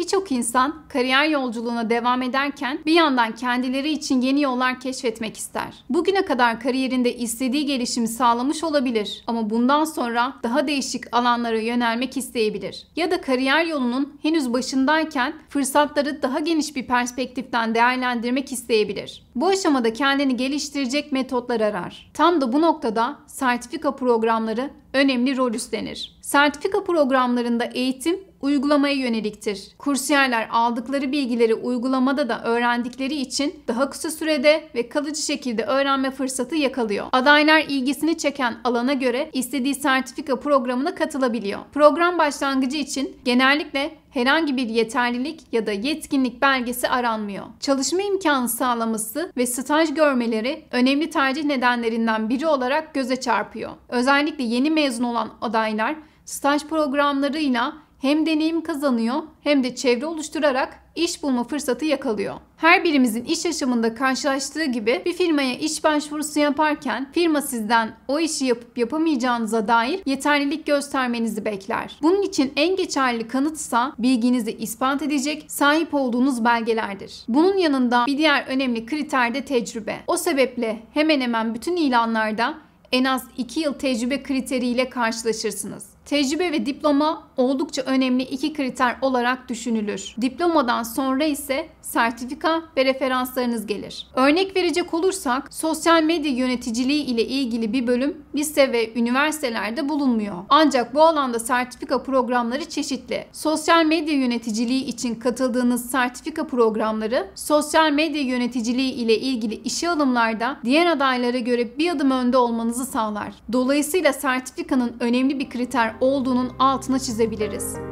Birçok insan kariyer yolculuğuna devam ederken bir yandan kendileri için yeni yollar keşfetmek ister. Bugüne kadar kariyerinde istediği gelişimi sağlamış olabilir ama bundan sonra daha değişik alanlara yönelmek isteyebilir. Ya da kariyer yolunun henüz başındayken fırsatları daha geniş bir perspektiften değerlendirmek isteyebilir. Bu aşamada kendini geliştirecek metotlar arar. Tam da bu noktada sertifika programları önemli rol üstlenir. Sertifika programlarında eğitim uygulamaya yöneliktir. Kursiyerler aldıkları bilgileri uygulamada da öğrendikleri için daha kısa sürede ve kalıcı şekilde öğrenme fırsatı yakalıyor. Adaylar ilgisini çeken alana göre istediği sertifika programına katılabiliyor. Program başlangıcı için genellikle herhangi bir yeterlilik ya da yetkinlik belgesi aranmıyor. Çalışma imkanı sağlaması ve staj görmeleri önemli tercih nedenlerinden biri olarak göze çarpıyor. Özellikle yeni mezun olan adaylar staj programlarıyla hem deneyim kazanıyor hem de çevre oluşturarak iş bulma fırsatı yakalıyor. Her birimizin iş yaşamında karşılaştığı gibi bir firmaya iş başvurusu yaparken firma sizden o işi yapıp yapamayacağınıza dair yeterlilik göstermenizi bekler. Bunun için en geçerli kanıtsa bilginizi ispat edecek sahip olduğunuz belgelerdir. Bunun yanında bir diğer önemli kriter de tecrübe. O sebeple hemen hemen bütün ilanlarda en az 2 yıl tecrübe kriteriyle karşılaşırsınız. Tecrübe ve diploma oldukça önemli iki kriter olarak düşünülür. Diplomadan sonra ise sertifika ve referanslarınız gelir. Örnek verecek olursak sosyal medya yöneticiliği ile ilgili bir bölüm lise ve üniversitelerde bulunmuyor. Ancak bu alanda sertifika programları çeşitli. Sosyal medya yöneticiliği için katıldığınız sertifika programları sosyal medya yöneticiliği ile ilgili işe alımlarda diğer adaylara göre bir adım önde olmanızı sağlar. Dolayısıyla sertifikanın önemli bir kriter olduğunun altına çizebiliriz.